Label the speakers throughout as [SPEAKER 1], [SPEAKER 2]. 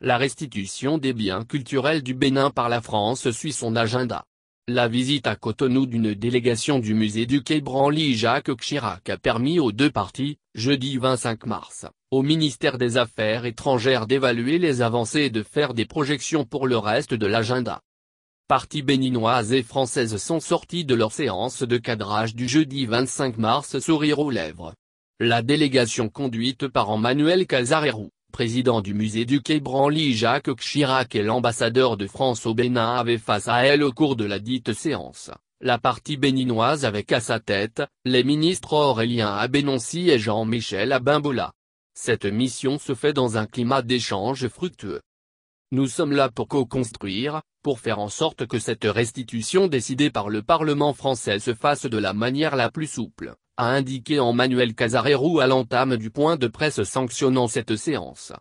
[SPEAKER 1] La restitution des biens culturels du Bénin par la France suit son agenda. La visite à Cotonou d'une délégation du musée du Quai Branly Jacques Chirac a permis aux deux parties, jeudi 25 mars, au ministère des Affaires étrangères d'évaluer les avancées et de faire des projections pour le reste de l'agenda. Parties béninoises et françaises sont sorties de leur séance de cadrage du jeudi 25 mars sourire aux lèvres. La délégation conduite par Emmanuel Casarero, président du musée du Quai Branly Jacques Chirac et l'ambassadeur de France au Bénin avaient face à elle au cours de la dite séance. La partie béninoise avec à sa tête, les ministres Aurélien Abénoncy et Jean-Michel Abimbola. Cette mission se fait dans un climat d'échange fructueux. Nous sommes là pour co-construire, pour faire en sorte que cette restitution décidée par le Parlement français se fasse de la manière la plus souple, a indiqué Emmanuel Casarero à l'entame du point de presse sanctionnant cette séance.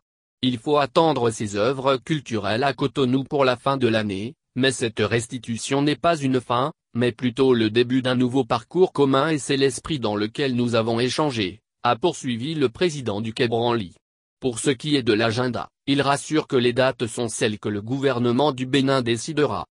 [SPEAKER 1] Il faut attendre ses œuvres culturelles à Cotonou pour la fin de l'année, mais cette restitution n'est pas une fin, mais plutôt le début d'un nouveau parcours commun et c'est l'esprit dans lequel nous avons échangé, a poursuivi le président du Quai Branly. Pour ce qui est de l'agenda, il rassure que les dates sont celles que le gouvernement du Bénin décidera.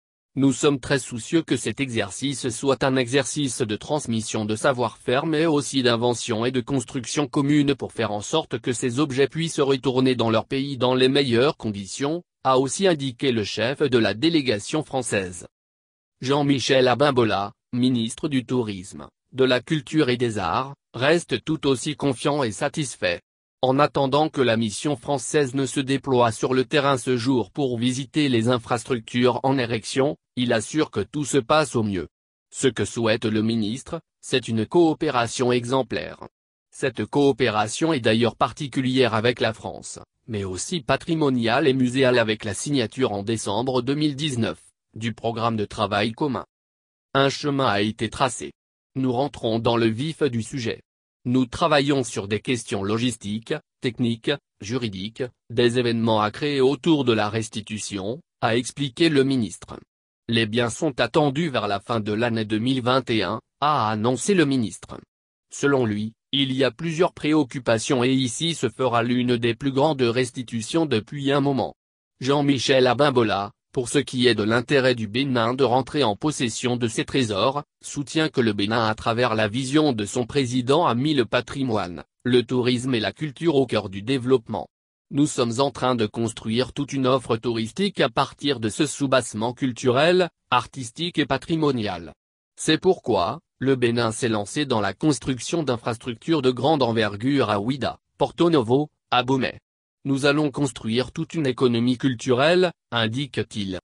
[SPEAKER 1] Nous sommes très soucieux que cet exercice soit un exercice de transmission de savoir-faire mais aussi d'invention et de construction commune pour faire en sorte que ces objets puissent retourner dans leur pays dans les meilleures conditions, a aussi indiqué le chef de la délégation française. Jean-Michel Abimbola, ministre du Tourisme, de la Culture et des Arts, reste tout aussi confiant et satisfait. En attendant que la mission française ne se déploie sur le terrain ce jour pour visiter les infrastructures en érection, il assure que tout se passe au mieux. Ce que souhaite le ministre, c'est une coopération exemplaire. Cette coopération est d'ailleurs particulière avec la France, mais aussi patrimoniale et muséale avec la signature en décembre 2019, du programme de travail commun. Un chemin a été tracé. Nous rentrons dans le vif du sujet. Nous travaillons sur des questions logistiques, techniques, juridiques, des événements à créer autour de la restitution, a expliqué le ministre. Les biens sont attendus vers la fin de l'année 2021, a annoncé le ministre. Selon lui, il y a plusieurs préoccupations et ici se fera l'une des plus grandes restitutions depuis un moment. Jean-Michel Abimbola, pour ce qui est de l'intérêt du Bénin de rentrer en possession de ses trésors, soutient que le Bénin à travers la vision de son président a mis le patrimoine, le tourisme et la culture au cœur du développement. Nous sommes en train de construire toute une offre touristique à partir de ce soubassement culturel, artistique et patrimonial. C'est pourquoi, le Bénin s'est lancé dans la construction d'infrastructures de grande envergure à Ouida, Porto Novo, à Beaumet. Nous allons construire toute une économie culturelle, indique-t-il.